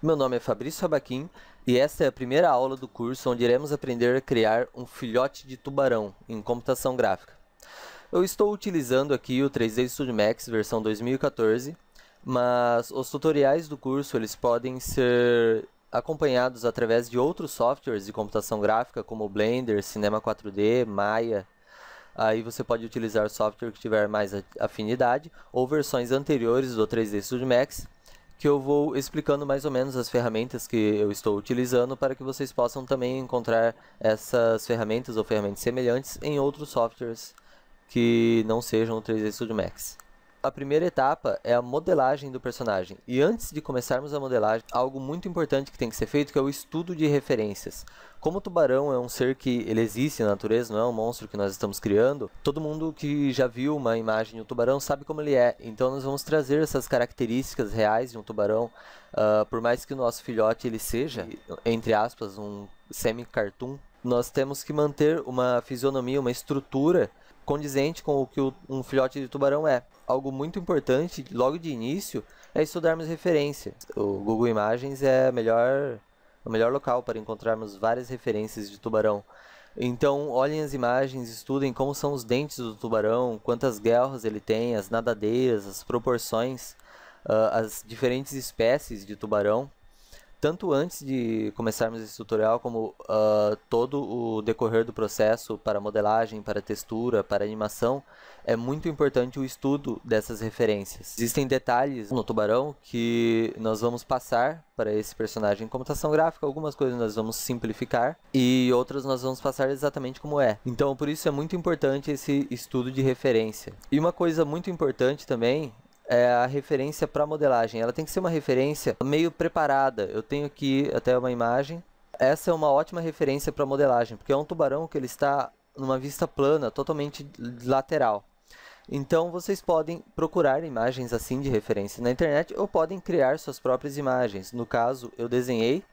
Meu nome é Fabrício Abaquim e esta é a primeira aula do curso onde iremos aprender a criar um filhote de tubarão em computação gráfica. Eu estou utilizando aqui o 3D Studio Max versão 2014, mas os tutoriais do curso eles podem ser acompanhados através de outros softwares de computação gráfica como Blender, Cinema 4D, Maya. Aí você pode utilizar software que tiver mais afinidade ou versões anteriores do 3D Studio Max que eu vou explicando mais ou menos as ferramentas que eu estou utilizando para que vocês possam também encontrar essas ferramentas ou ferramentas semelhantes em outros softwares que não sejam o 3D Studio Max. A primeira etapa é a modelagem do personagem. E antes de começarmos a modelagem, algo muito importante que tem que ser feito que é o estudo de referências. Como o tubarão é um ser que ele existe na natureza, não é um monstro que nós estamos criando, todo mundo que já viu uma imagem de um tubarão sabe como ele é. Então nós vamos trazer essas características reais de um tubarão, uh, por mais que o nosso filhote ele seja, entre aspas, um semi-cartoon, nós temos que manter uma fisionomia, uma estrutura condizente com o que um filhote de tubarão é. Algo muito importante, logo de início, é estudarmos referência. O Google Imagens é melhor, o melhor local para encontrarmos várias referências de tubarão. Então, olhem as imagens, estudem como são os dentes do tubarão, quantas guerras ele tem, as nadadeiras, as proporções, uh, as diferentes espécies de tubarão tanto antes de começarmos esse tutorial, como uh, todo o decorrer do processo para modelagem, para textura, para animação, é muito importante o estudo dessas referências. Existem detalhes no tubarão que nós vamos passar para esse personagem em computação gráfica, algumas coisas nós vamos simplificar e outras nós vamos passar exatamente como é. Então, por isso é muito importante esse estudo de referência. E uma coisa muito importante também é a referência para modelagem. Ela tem que ser uma referência meio preparada. Eu tenho aqui até uma imagem. Essa é uma ótima referência para modelagem, porque é um tubarão que ele está numa vista plana, totalmente lateral. Então vocês podem procurar imagens assim de referência na internet ou podem criar suas próprias imagens. No caso, eu desenhei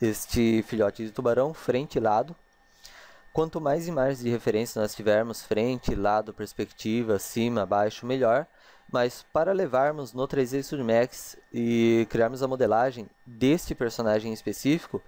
este filhote de tubarão frente e lado. Quanto mais imagens de referência nós tivermos, frente, lado, perspectiva, cima, baixo, melhor. Mas para levarmos no 3D Studio Max e criarmos a modelagem deste personagem específico,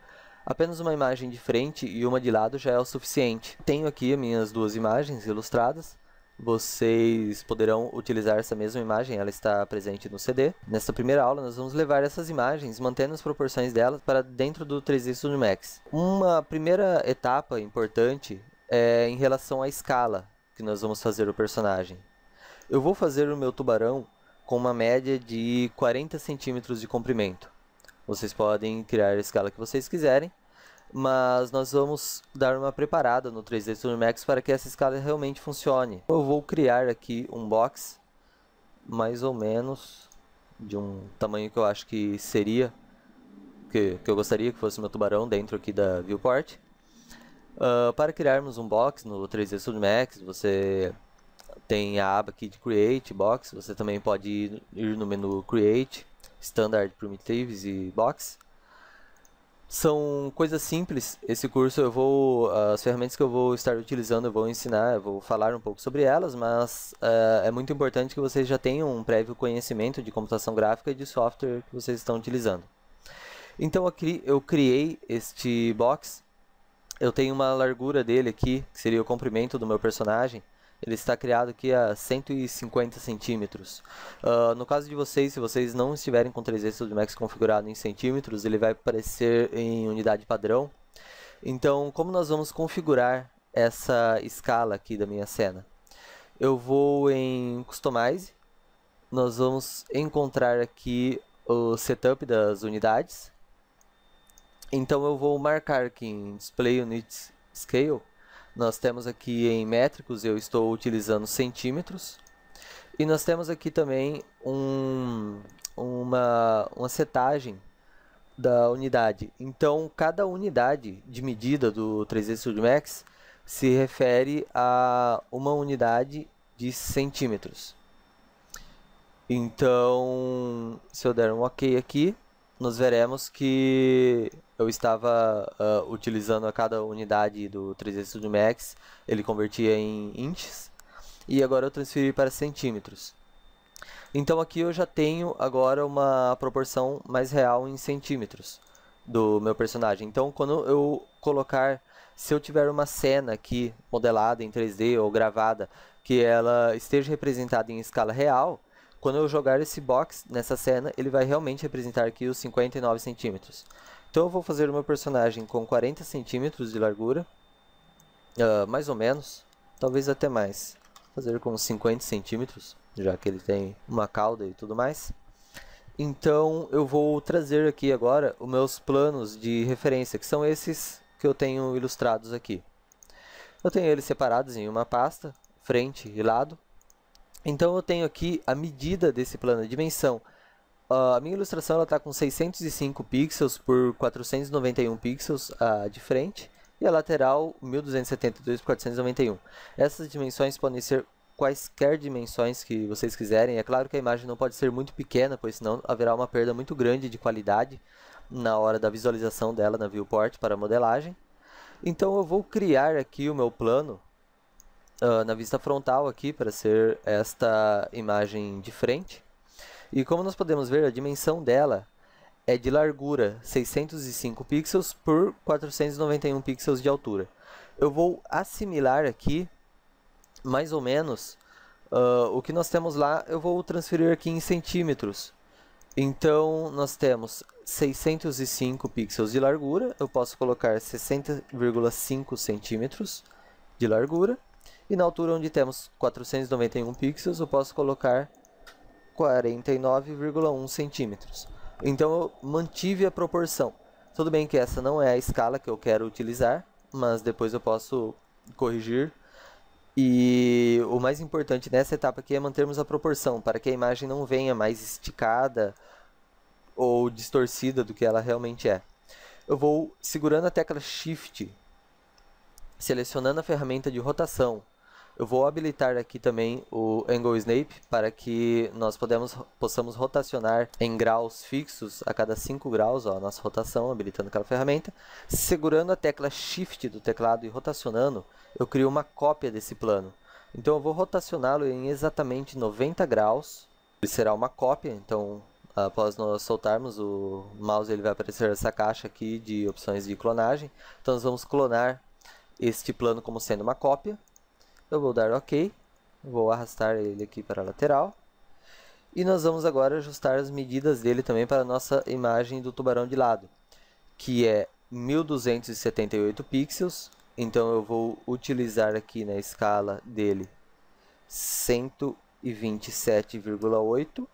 apenas uma imagem de frente e uma de lado já é o suficiente. Tenho aqui minhas duas imagens ilustradas. Vocês poderão utilizar essa mesma imagem, ela está presente no CD. Nesta primeira aula, nós vamos levar essas imagens, mantendo as proporções delas, para dentro do 3D Studio Max. Uma primeira etapa importante é em relação à escala que nós vamos fazer o personagem. Eu vou fazer o meu tubarão com uma média de 40 centímetros de comprimento. Vocês podem criar a escala que vocês quiserem, mas nós vamos dar uma preparada no 3D Studio Max para que essa escala realmente funcione. Eu vou criar aqui um box, mais ou menos, de um tamanho que eu acho que seria, que, que eu gostaria que fosse meu tubarão dentro aqui da viewport. Uh, para criarmos um box no 3D Studio Max, você tem a aba aqui de Create Box, você também pode ir, no menu Create, Standard Primitives e Box. São coisas simples. Esse curso eu vou, ah, as ferramentas que eu vou estar utilizando, eu vou ensinar, eu vou falar um pouco sobre elas, mas uh, é muito importante que vocês já tenham um prévio conhecimento de computação gráfica e de software que vocês estão utilizando. Então aqui eu criei este box. Eu tenho uma largura dele aqui, que seria o comprimento do meu personagem ele está criado aqui a 150 centímetros. Uh, no caso de vocês, se vocês não estiverem com 3D Studio Max configurado em centímetros, ele vai aparecer em unidade padrão. Então, como nós vamos configurar essa escala aqui da minha cena? Eu vou em Customize, nós vamos encontrar aqui o setup das unidades. Então eu vou marcar aqui em Display Units Scale nós temos aqui em métricos, eu estou utilizando centímetros. E nós temos aqui também um, uma, uma setagem da unidade. Então, cada unidade de medida do 3D Studio Max se refere a uma unidade de centímetros. Então, se eu der um OK aqui, nós veremos que eu estava uh, utilizando a cada unidade do 3D Studio Max, ele convertia em inches, e agora eu transferi para centímetros. Então aqui eu já tenho agora uma proporção mais real em centímetros do meu personagem. Então quando eu colocar, se eu tiver uma cena aqui modelada em 3D ou gravada, que ela esteja representada em escala real, quando eu jogar esse box nessa cena, ele vai realmente representar aqui os 59 centímetros. Então eu vou fazer o meu personagem com 40 centímetros de largura, uh, mais ou menos, talvez até mais. Vou fazer com 50 centímetros, já que ele tem uma cauda e tudo mais. Então eu vou trazer aqui agora os meus planos de referência, que são esses que eu tenho ilustrados aqui. Eu tenho eles separados em uma pasta, frente e lado, então eu tenho aqui a medida desse plano de dimensão. Uh, a minha ilustração está com 605 pixels por 491 pixels uh, de frente e a lateral 1272 por 491. Essas dimensões podem ser quaisquer dimensões que vocês quiserem. É claro que a imagem não pode ser muito pequena, pois senão haverá uma perda muito grande de qualidade na hora da visualização dela na viewport para modelagem. Então eu vou criar aqui o meu plano uh, na vista frontal aqui para ser esta imagem de frente. E como nós podemos ver, a dimensão dela é de largura 605 pixels por 491 pixels de altura. Eu vou assimilar aqui mais ou menos uh, o que nós temos lá, eu vou transferir aqui em centímetros. Então nós temos 605 pixels de largura, eu posso colocar 60,5 centímetros de largura. E na altura onde temos 491 pixels, eu posso colocar 49,1 centímetros. Então eu mantive a proporção. Tudo bem que essa não é a escala que eu quero utilizar, mas depois eu posso corrigir. E o mais importante nessa etapa aqui é mantermos a proporção, para que a imagem não venha mais esticada ou distorcida do que ela realmente é. Eu vou segurando a tecla Shift, selecionando a ferramenta de rotação, eu vou habilitar aqui também o Angle Snape para que nós podemos, possamos rotacionar em graus fixos a cada 5 graus, ó, a nossa rotação, habilitando aquela ferramenta. Segurando a tecla Shift do teclado e rotacionando, eu crio uma cópia desse plano. Então eu vou rotacioná-lo em exatamente 90 graus. Ele será uma cópia, então após nós soltarmos o mouse ele vai aparecer essa caixa aqui de opções de clonagem. Então nós vamos clonar este plano como sendo uma cópia. Eu vou dar OK. Vou arrastar ele aqui para a lateral. E nós vamos agora ajustar as medidas dele também para a nossa imagem do tubarão de lado. Que é 1278 pixels. Então eu vou utilizar aqui na escala dele 127,8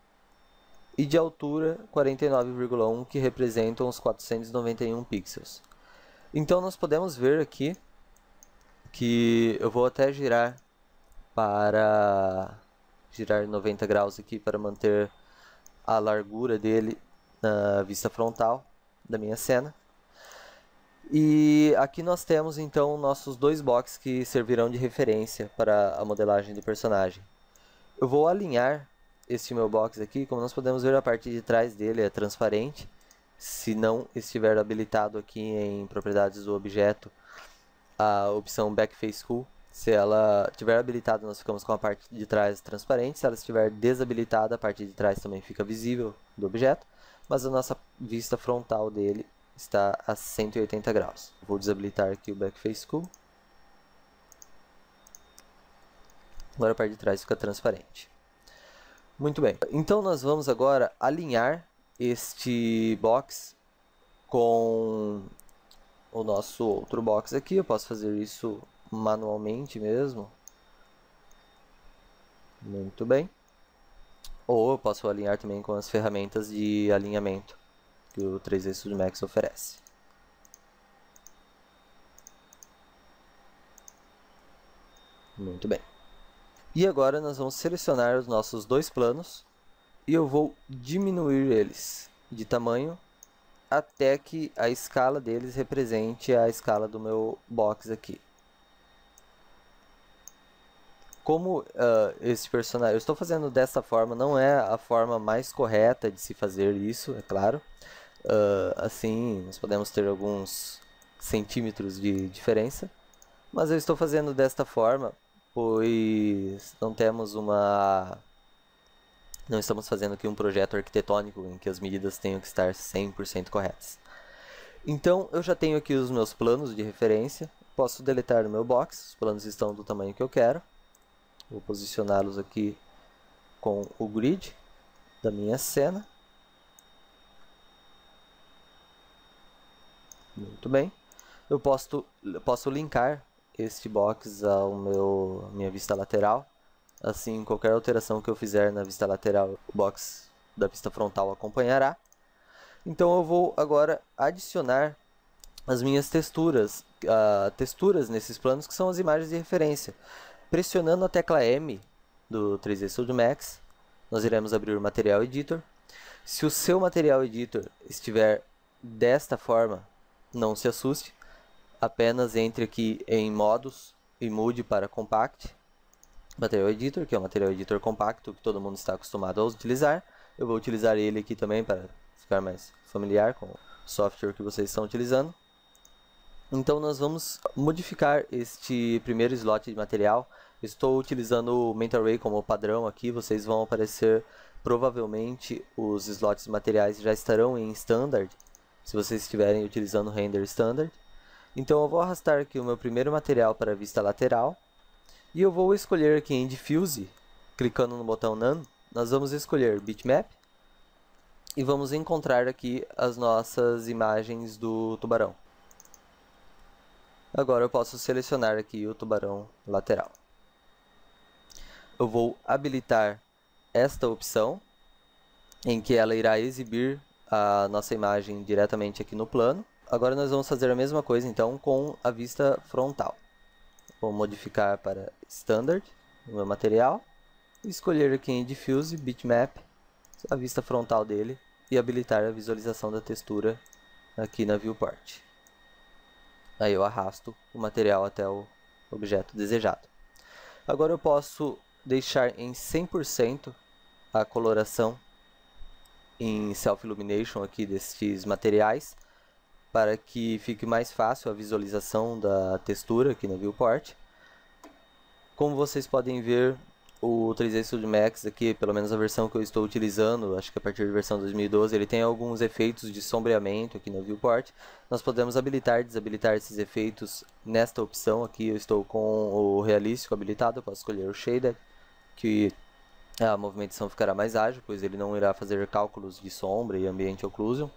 e de altura 49,1 que representam os 491 pixels. Então nós podemos ver aqui que eu vou até girar para girar 90 graus aqui para manter a largura dele na vista frontal da minha cena. E aqui nós temos então nossos dois boxes que servirão de referência para a modelagem do personagem. Eu vou alinhar este meu box aqui, como nós podemos ver a parte de trás dele é transparente. Se não estiver habilitado aqui em propriedades do objeto, a opção Backface Cool. Se ela estiver habilitada, nós ficamos com a parte de trás transparente. Se ela estiver desabilitada, a parte de trás também fica visível do objeto. Mas a nossa vista frontal dele está a 180 graus. Vou desabilitar aqui o Backface Cool. Agora a parte de trás fica transparente. Muito bem. Então nós vamos agora alinhar este box com o nosso outro box aqui. Eu posso fazer isso manualmente mesmo. Muito bem. Ou eu posso alinhar também com as ferramentas de alinhamento que o 3D Studio Max oferece. Muito bem. E agora nós vamos selecionar os nossos dois planos e eu vou diminuir eles de tamanho até que a escala deles represente a escala do meu box aqui. Como uh, esse personagem, eu estou fazendo dessa forma, não é a forma mais correta de se fazer isso, é claro. Uh, assim, nós podemos ter alguns centímetros de diferença. Mas eu estou fazendo desta forma, pois não temos uma não estamos fazendo aqui um projeto arquitetônico em que as medidas tenham que estar 100% corretas. Então, eu já tenho aqui os meus planos de referência. Posso deletar o meu box, os planos estão do tamanho que eu quero. Vou posicioná-los aqui com o grid da minha cena. Muito bem. Eu posso, posso linkar este box ao meu minha vista lateral Assim, qualquer alteração que eu fizer na vista lateral, o box da vista frontal acompanhará. Então eu vou agora adicionar as minhas texturas, uh, texturas nesses planos que são as imagens de referência. Pressionando a tecla M do 3D Studio Max, nós iremos abrir o Material Editor. Se o seu Material Editor estiver desta forma, não se assuste, apenas entre aqui em Modos e mude para Compact. Material Editor, que é o material editor compacto que todo mundo está acostumado a utilizar. Eu vou utilizar ele aqui também para ficar mais familiar com o software que vocês estão utilizando. Então nós vamos modificar este primeiro slot de material. estou utilizando o MentorRay como padrão aqui, vocês vão aparecer provavelmente os slots de materiais já estarão em standard, se vocês estiverem utilizando render standard. Então eu vou arrastar aqui o meu primeiro material para a vista lateral e eu vou escolher aqui em Diffuse, clicando no botão None, nós vamos escolher Bitmap e vamos encontrar aqui as nossas imagens do tubarão. Agora eu posso selecionar aqui o tubarão lateral. Eu vou habilitar esta opção, em que ela irá exibir a nossa imagem diretamente aqui no plano. Agora nós vamos fazer a mesma coisa então com a vista frontal. Vou modificar para Standard, o meu material. Escolher aqui em Diffuse, Bitmap, a vista frontal dele e habilitar a visualização da textura aqui na Viewport. Aí eu arrasto o material até o objeto desejado. Agora eu posso deixar em 100% a coloração em Self Illumination aqui destes materiais para que fique mais fácil a visualização da textura aqui no viewport. Como vocês podem ver, o 3D Studio Max aqui, pelo menos a versão que eu estou utilizando, acho que a partir da versão 2012, ele tem alguns efeitos de sombreamento aqui no viewport. Nós podemos habilitar e desabilitar esses efeitos nesta opção aqui. Eu estou com o realístico habilitado, eu posso escolher o shader, que a movimentação ficará mais ágil, pois ele não irá fazer cálculos de sombra e ambiente occlusion.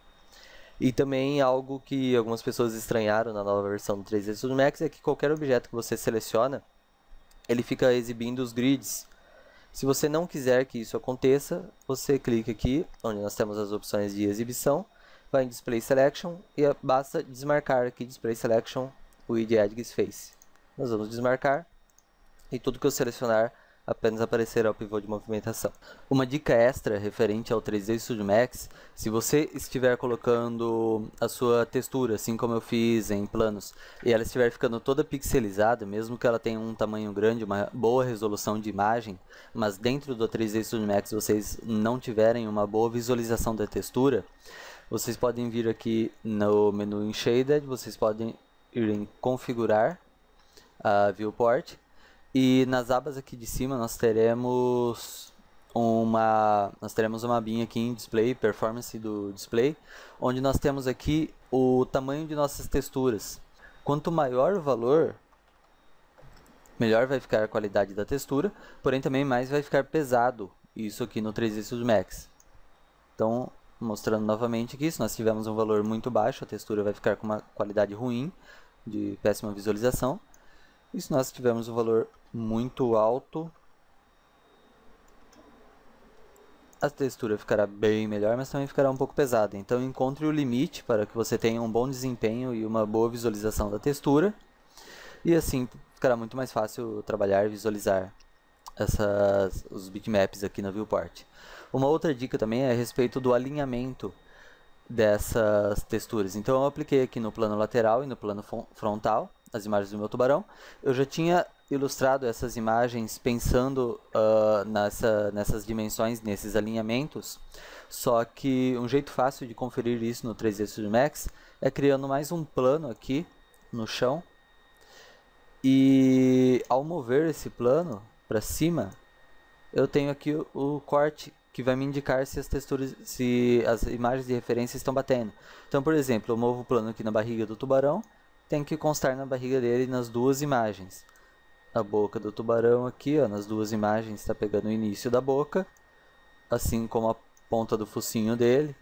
E também algo que algumas pessoas estranharam na nova versão do 3ds Max é que qualquer objeto que você seleciona, ele fica exibindo os grids. Se você não quiser que isso aconteça, você clica aqui, onde nós temos as opções de exibição, vai em Display Selection e basta desmarcar aqui Display Selection o ID Edges Face. Nós vamos desmarcar e tudo que eu selecionar apenas aparecerá o pivô de movimentação. Uma dica extra referente ao 3D Studio Max, se você estiver colocando a sua textura, assim como eu fiz em planos, e ela estiver ficando toda pixelizada, mesmo que ela tenha um tamanho grande, uma boa resolução de imagem, mas dentro do 3D Studio Max vocês não tiverem uma boa visualização da textura, vocês podem vir aqui no menu em Shaded, vocês podem ir em configurar a ah, viewport e nas abas aqui de cima nós teremos uma nós teremos uma abinha aqui em display, performance do display, onde nós temos aqui o tamanho de nossas texturas. Quanto maior o valor, melhor vai ficar a qualidade da textura, porém também mais vai ficar pesado isso aqui no 3D Studio Max. Então, mostrando novamente aqui, se nós tivermos um valor muito baixo, a textura vai ficar com uma qualidade ruim, de péssima visualização. E se nós tivermos um valor muito alto. A textura ficará bem melhor, mas também ficará um pouco pesada. Então encontre o limite para que você tenha um bom desempenho e uma boa visualização da textura. E assim ficará muito mais fácil trabalhar e visualizar essas, os bitmaps aqui na viewport. Uma outra dica também é a respeito do alinhamento dessas texturas. Então eu apliquei aqui no plano lateral e no plano frontal as imagens do meu tubarão. Eu já tinha ilustrado essas imagens pensando uh, nessa, nessas dimensões, nesses alinhamentos, só que um jeito fácil de conferir isso no 3D Studio Max é criando mais um plano aqui no chão e ao mover esse plano para cima, eu tenho aqui o, o corte que vai me indicar se as texturas, se as imagens de referência estão batendo. Então, por exemplo, eu movo o plano aqui na barriga do tubarão tem que constar na barriga dele nas duas imagens. A boca do tubarão aqui, ó, nas duas imagens, está pegando o início da boca, assim como a ponta do focinho dele.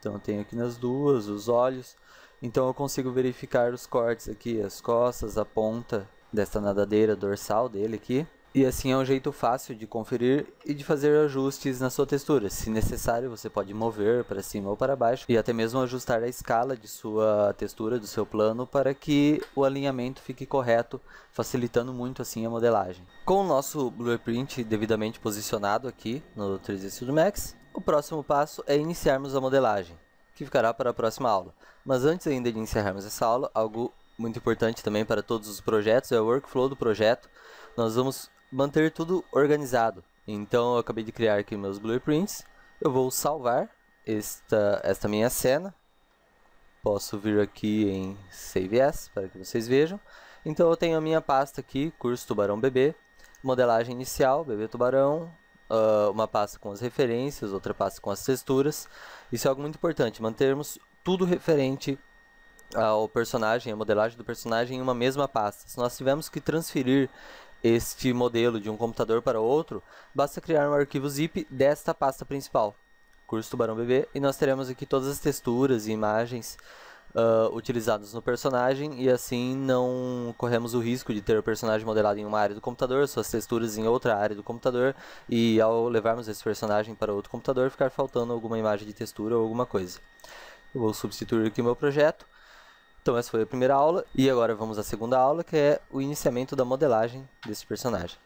Então eu tenho aqui nas duas, os olhos. Então eu consigo verificar os cortes aqui, as costas, a ponta dessa nadadeira dorsal dele aqui. E assim é um jeito fácil de conferir e de fazer ajustes na sua textura. Se necessário, você pode mover para cima ou para baixo e até mesmo ajustar a escala de sua textura, do seu plano, para que o alinhamento fique correto, facilitando muito assim a modelagem. Com o nosso blueprint devidamente posicionado aqui no 3D Studio Max, o próximo passo é iniciarmos a modelagem, que ficará para a próxima aula. Mas antes ainda de encerrarmos essa aula, algo muito importante também para todos os projetos é o workflow do projeto. Nós vamos manter tudo organizado. Então eu acabei de criar aqui meus blueprints. Eu vou salvar esta, esta minha cena. Posso vir aqui em Save As para que vocês vejam. Então eu tenho a minha pasta aqui, curso Tubarão Bebê, modelagem inicial, bebê tubarão, ah, uma pasta com as referências, outra pasta com as texturas. Isso é algo muito importante, mantermos tudo referente ao personagem, a modelagem do personagem em uma mesma pasta. Se nós tivermos que transferir este modelo de um computador para outro, basta criar um arquivo zip desta pasta principal, curso Tubarão Bebê, e nós teremos aqui todas as texturas e imagens uh, utilizadas no personagem, e assim não corremos o risco de ter o personagem modelado em uma área do computador, suas texturas em outra área do computador, e ao levarmos esse personagem para outro computador, ficar faltando alguma imagem de textura ou alguma coisa. Eu vou substituir aqui o meu projeto, então essa foi a primeira aula e agora vamos à segunda aula que é o iniciamento da modelagem desse personagem.